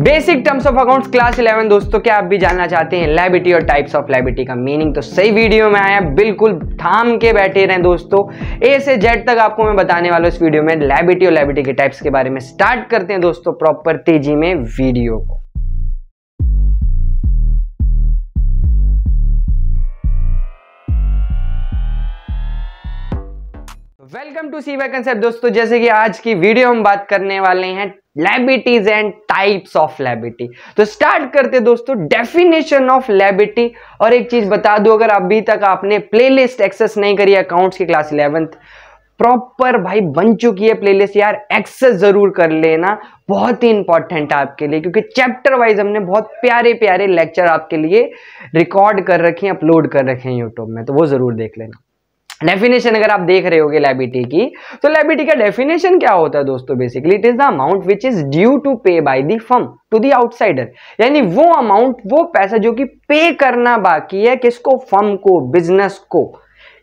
basic terms of accounts class 11 दोस्तों क्या आप भी जानना चाहते हैं लाइबिटी और टाइप्स ऑफ लाइबिटी का मीनिंग तो सही वीडियो में आया बिल्कुल थाम के बैठे रहे दोस्तों ए से जेड तक आपको मैं बताने वाला इस वीडियो में लाइबिटी और लाइबिटी के टाइप्स के बारे में स्टार्ट करते हैं दोस्तों प्रॉपर तेजी में वीडियो को वेलकम टू सीवा कंसेप्ट दोस्तों जैसे कि आज की वीडियो हम बात करने वाले हैं liabilities and types of liability तो स्टार्ट करते दोस्तों डेफिनेशन ऑफ लेबिटी और एक चीज बता दूं अगर अभी तक आपने प्लेलिस्ट एक्सेस नहीं करी अकाउंट्स की क्लास इलेवेंथ प्रॉपर भाई बन चुकी है प्लेलिस्ट यार एक्सेस जरूर कर लेना बहुत ही इंपॉर्टेंट है आपके लिए क्योंकि चैप्टर वाइज हमने बहुत प्यारे प्यारे लेक्चर आपके लिए रिकॉर्ड कर रखे हैं अपलोड कर रखे हैं यूट्यूब में तो वो जरूर देख लेना डेफिनेशन अगर आप देख रहे होगे लाइबिटी की तो लाइबिटी का डेफिनेशन क्या होता है दोस्तों basically it is the amount which is due to pay by the firm to the outsider यानी वो अमाउंट वो पैसा जो कि पे करना बाकी है किसको फर्म को बिजनेस को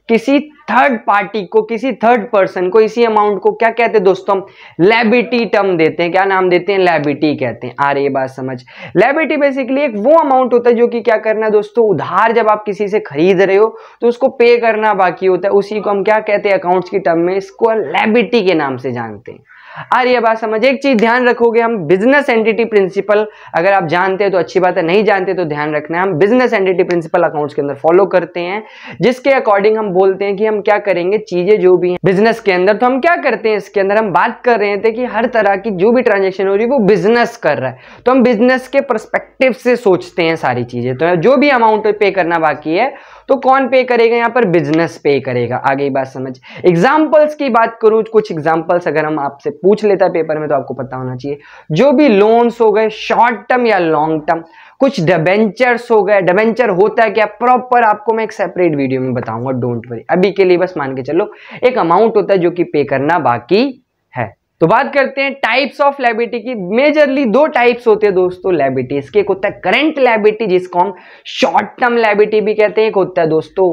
किसी थर्ड पार्टी को किसी थर्ड पर्सन को इसी अमाउंट को क्या कहते हैं दोस्तों हम लेबिटी टर्म देते हैं क्या नाम देते हैं लेबिटी कहते हैं आ रही बात समझ लेबिटी बेसिकली एक वो अमाउंट होता है जो कि क्या करना है दोस्तों उधार जब आप किसी से खरीद रहे हो तो उसको पे करना बाकी होता है उसी को हम क्या कहते हैं अकाउंट्स की टर्म में इसको लेबिटी के नाम से जानते हैं आ रही बात समझ एक चीज ध्यान रखोगे हम बिजनेस एंटिटी प्रिंसिपल अगर आप जानते हैं तो अच्छी बात है नहीं जानते तो ध्यान रखना है हम बिजनेस एंटिटी प्रिंसिपल अकाउंट्स के अंदर फॉलो करते हैं जिसके अकॉर्डिंग हम बोलते हैं कि हम क्या करेंगे चीजें जो भी हैं बिजनेस के अंदर तो हम क्या करते हैं इसके अंदर हम बात कर रहे थे कि हर तरह की जो भी ट्रांजेक्शन हो रही है वो बिजनेस कर रहा है तो हम बिजनेस के परस्पेक्टिव से सोचते हैं सारी चीजें तो जो भी अमाउंट पे करना बाकी है तो कौन पे करेगा यहाँ पर बिजनेस पे करेगा आगे बात समझ एग्जाम्पल्स की बात करूँ कुछ एग्जाम्पल्स अगर हम आपसे पूछ लेता है पेपर में तो आपको पता होना चाहिए जो भी लोन्स हो गए शॉर्ट टर्म या लॉन्ग टर्म कुछ डबेंचर्स हो गए डबेंचर होता है क्या प्रॉपर आपको मैं एक सेपरेट वीडियो में बताऊंगा डोंट वरी अभी के लिए बस मान के चलो एक अमाउंट होता है जो कि पे करना बाकी तो बात करते हैं टाइप्स ऑफ लाइबिटी की मेजरली दो टाइप्स होते हैं दोस्तों लाइबिलिटीज के एक होता है करंट लाइबिटी जिसको हम शॉर्ट टर्म लाइबिटी भी कहते हैं एक होता है दोस्तों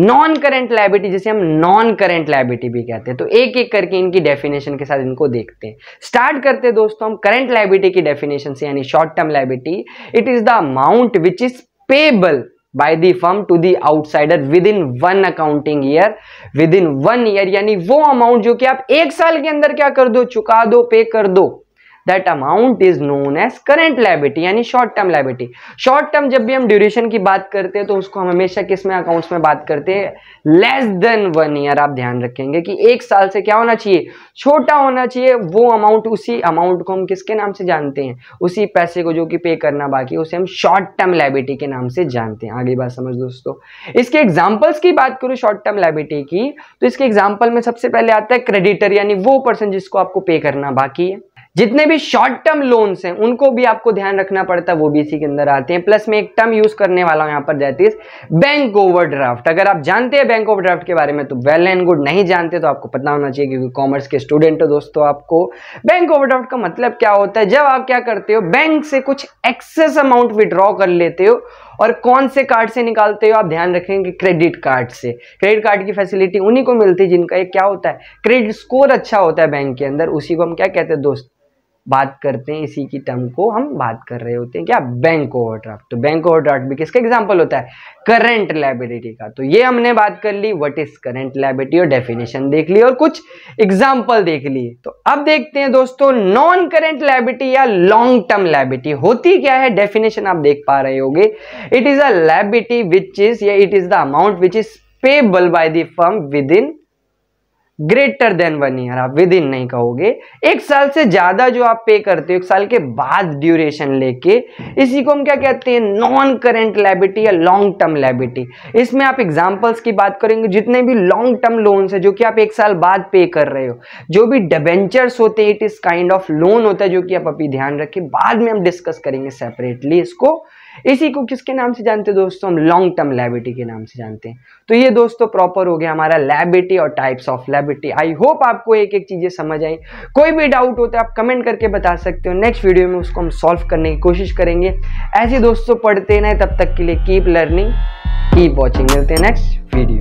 नॉन करंट लाइबिलिटी जिसे हम नॉन करंट लाइबिलिटी भी कहते हैं तो एक एक करके इनकी डेफिनेशन के साथ इनको देखते हैं स्टार्ट करते हैं दोस्तों हम करंट लाइबिलिटी की डेफिनेशन से यानी short term liability it is the amount which is payable by the firm to the outsider within one accounting year within one year यानी वो अमाउंट जो कि आप एक साल के अंदर क्या कर दो चुका दो पे कर दो that amount is known as current liability यानी short term liability short term जब भी हम ड्यूरेशन की बात करते हैं तो उसको हम हमेशा किस में अकाउंट्स में बात करते हैं लेस देन वन ईयर आप ध्यान रखेंगे कि एक साल से क्या होना चाहिए छोटा होना चाहिए वो अमाउंट उसी अमाउंट को हम किसके नाम से जानते हैं उसी पैसे को जो कि पे करना बाकी उसे हम शॉर्ट टर्म लाइबिलिटी के नाम से जानते हैं आगे बात समझ दोस्तों इसके एग्जाम्पल्स की बात करूँ शॉर्ट टर्म लाइबिलिटी की तो इसके एग्जाम्पल में सबसे पहले आता है क्रेडिटर यानी वो पर्सन जिसको आपको पे करना बाकी है जितने भी शॉर्ट टर्म लोन्स हैं उनको भी आपको ध्यान रखना पड़ता है वो भी इसी के अंदर आते हैं प्लस मैं एक टर्म यूज करने वाला हूं यहां पर जाती है बैंक ड्राफ्ट अगर आप जानते हैं बैंक ड्राफ्ट के बारे में तो वेल एंड गुड नहीं जानते तो आपको पता होना चाहिए क्योंकि कॉमर्स के स्टूडेंट हो दोस्तों आपको बैंक ओवरड्राफ्ट का मतलब क्या होता है जब आप क्या करते हो बैंक से कुछ एक्सेस अमाउंट विड्रॉ कर लेते हो और कौन से कार्ड से निकालते हो आप ध्यान रखेंगे क्रेडिट कार्ड से क्रेडिट कार्ड की फैसिलिटी उन्हीं को मिलती है जिनका एक क्या होता है क्रेडिट स्कोर अच्छा होता है बैंक के अंदर उसी को हम क्या कहते हैं दोस्त बात करते हैं इसी की टर्म को हम बात कर रहे होते हैं क्या बैंक ओवरड्राफ्ट तो बैंक ओवरड्राफ्ट भी किसका एग्जांपल होता है करंट लाइबिलिटी का तो ये हमने बात कर ली व्हाट इज करंट लाइबिलिटी और डेफिनेशन देख ली और कुछ एग्जांपल देख ली तो अब देखते हैं दोस्तों नॉन करेंट लाइब्रेटी या लॉन्ग टर्म लाइब्रेटी होती क्या है डेफिनेशन आप देख पा रहे होगे it is a liability which is या it is the amount which is payable by दर्म firm within greater than one year आप विद इन नहीं कहोगे एक साल से ज़्यादा जो आप पे करते हो एक साल के बाद ड्यूरेशन लेके इसी को हम क्या कहते हैं नॉन करेंट लेबिटी या लॉन्ग टर्म लाइबिलिटी इसमें आप एग्जांपल्स की बात करेंगे जितने भी लॉन्ग टर्म लोन्स है जो कि आप एक साल बाद पे कर रहे हो जो भी डिबेंचर्स होते हैं it is kind of loan होता है जो कि आप अभी ध्यान रखें बाद में हम डिस्कस करेंगे सेपरेटली इसको इसी को किसके नाम से जानते हैं दोस्तों हम लॉन्ग टर्म लाइबिलिटी के नाम से जानते हैं तो ये दोस्तों प्रॉपर हो गया हमारा लैबिटी और types of liability I hope आपको एक एक चीज़ें समझ आई कोई भी डाउट होता है आप कमेंट करके बता सकते हो नेक्स्ट वीडियो में उसको हम सॉल्व करने की कोशिश करेंगे ऐसे दोस्तों पढ़ते ना तब तक के लिए कीप लर्निंग कीप वॉचिंग मिलते हैं नेक्स्ट वीडियो